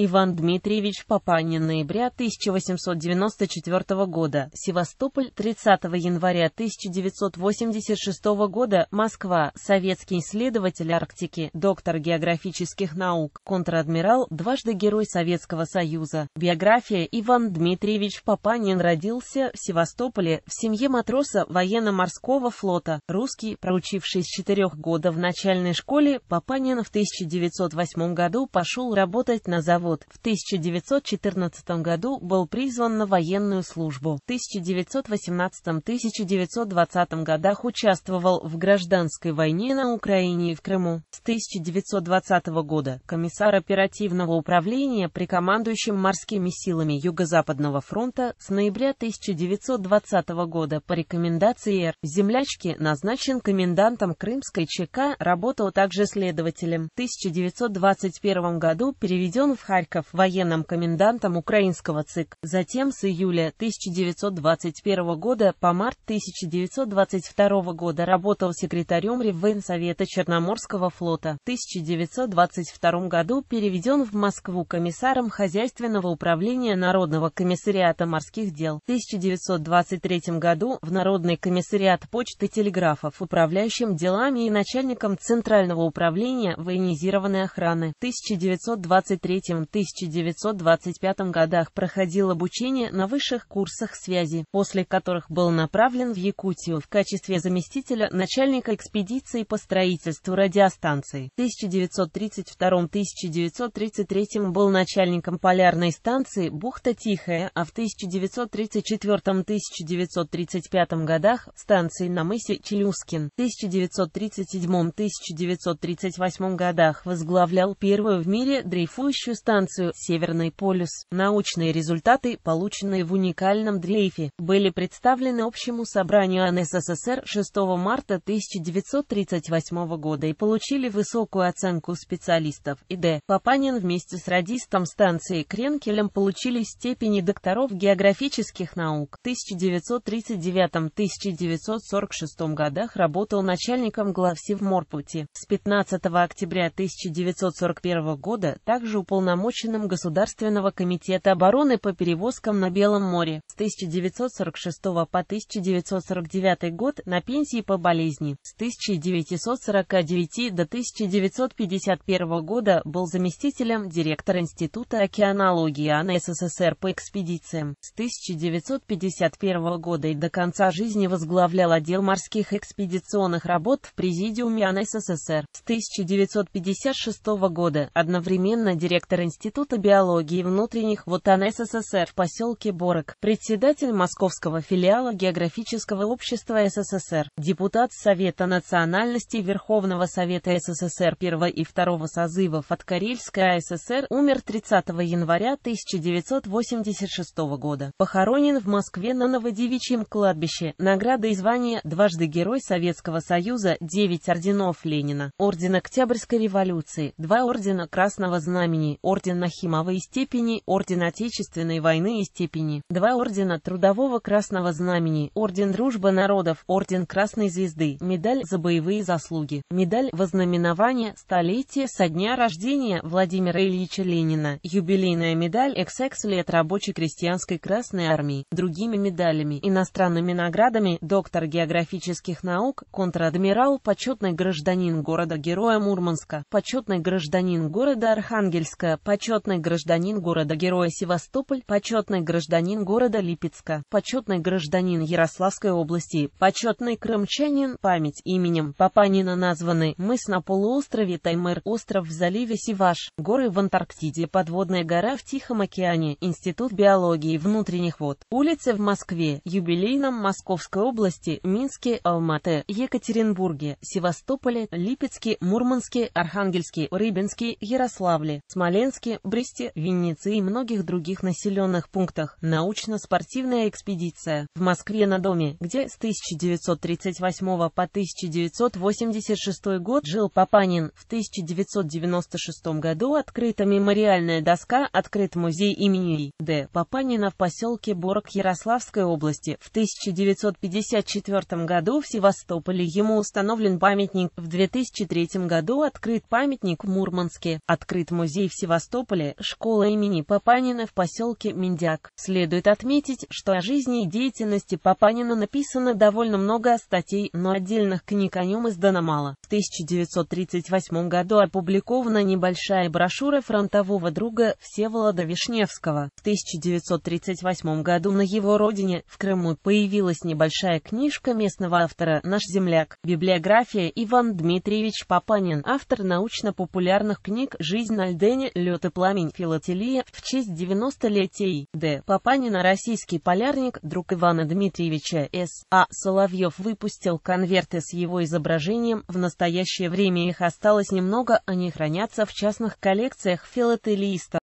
Иван Дмитриевич Папанин ноября 1894 года, Севастополь 30 января 1986 года, Москва, советский исследователь Арктики, доктор географических наук, контр-адмирал, дважды Герой Советского Союза. Биография Иван Дмитриевич Папанин родился в Севастополе в семье матроса военно-морского флота. Русский, проучившись с 4 года в начальной школе, Папанин в 1908 году пошел работать на завод завод. В 1914 году был призван на военную службу. В 1918-1920 годах участвовал в гражданской войне на Украине и в Крыму. С 1920 года комиссар оперативного управления при командующем морскими силами Юго-Западного фронта с ноября 1920 года по рекомендации Р. Землячки назначен комендантом Крымской ЧК, работал также следователем. В 1921 году переведен в Харьков военным комендантом украинского ЦИК. Затем с июля 1921 года по март 1922 года работал секретарем Реввоенсовета Черноморского флота. В 1922 году переведен в Москву комиссаром Хозяйственного управления Народного комиссариата морских дел. В 1923 году в Народный комиссариат почты и телеграфов управляющим делами и начальником Центрального управления военизированной охраны. В 1923 1925 годах проходил обучение на высших курсах связи, после которых был направлен в Якутию в качестве заместителя начальника экспедиции по строительству радиостанции. В 1932-1933 был начальником полярной станции «Бухта Тихая», а в 1934-1935 годах станции на мысе Челюскин. В 1937-1938 годах возглавлял первую в мире дрейфующую станцию станцию «Северный полюс». Научные результаты, полученные в уникальном дрейфе, были представлены Общему собранию НССР 6 марта 1938 года и получили высокую оценку специалистов. И.Д. Папанин вместе с радистом станции Кренкелем получили степени докторов географических наук. В 1939-1946 годах работал начальником главси в Морпути. С 15 октября 1941 года также уполномочен уполномоченным Государственного комитета обороны по перевозкам на Белом море с 1946 по 1949 год на пенсии по болезни. С 1949 до 1951 года был заместителем директора Института океанологии АН СССР по экспедициям. С 1951 года и до конца жизни возглавлял отдел морских экспедиционных работ в Президиуме АН СССР. С 1956 года одновременно директор Института биологии и внутренних ВОТАН СССР в поселке Борок, председатель Московского филиала Географического общества СССР, депутат Совета национальностей Верховного Совета СССР первого и второго созывов от Карельской АССР, умер 30 января 1986 года. Похоронен в Москве на Новодевичьем кладбище. Награды и звания: «Дважды Герой Советского Союза», 9 орденов Ленина, Орден Октябрьской революции, 2 ордена Красного Знамени, Орден орден Нахимовой степени, орден Отечественной войны и степени, два ордена Трудового Красного Знамени, орден Дружбы народов, орден Красной Звезды, медаль за боевые заслуги, медаль вознаменования столетия со дня рождения Владимира Ильича Ленина, юбилейная медаль XX лет рабочей крестьянской Красной Армии, другими медалями, иностранными наградами, доктор географических наук, контр-адмирал, почетный гражданин города-героя Мурманска, почетный гражданин города Архангельска, почетный гражданин города-героя Севастополь, почетный гражданин города Липецка, почетный гражданин Ярославской области, почетный крымчанин, память именем Папанина названы мыс на полуострове Таймыр, остров в заливе Севаш, горы в Антарктиде, подводная гора в Тихом океане, Институт биологии внутренних вод, улицы в Москве, юбилейном Московской области, Минске, Алмате, Екатеринбурге, Севастополе, Липецке, Мурманске, Архангельске, Рыбинске, Ярославле, Смоленске, Минске, Бресте, Виннице и многих других населенных пунктах. Научно-спортивная экспедиция. В Москве на Доме, где с 1938 по 1986 год жил Папанин. В 1996 году открыта мемориальная доска, открыт музей имени Д. Папанина в поселке Борг Ярославской области. В 1954 году в Севастополе ему установлен памятник. В 2003 году открыт памятник в Мурманске. Открыт музей в Севастополе Севастополе, школа имени Папанина в поселке Миндяк. Следует отметить, что о жизни и деятельности Папанина написано довольно много статей, но отдельных книг о нем издано мало. В 1938 году опубликована небольшая брошюра фронтового друга Всеволода Вишневского. В 1938 году на его родине, в Крыму, появилась небольшая книжка местного автора «Наш земляк. Библиография Иван Дмитриевич Папанин, автор научно-популярных книг «Жизнь на льдене», «Лед «Полет и пламень филателия» в честь 90-летия Д. Папанина российский полярник, друг Ивана Дмитриевича С. А. Соловьев выпустил конверты с его изображением, в настоящее время их осталось немного, они хранятся в частных коллекциях филателиста.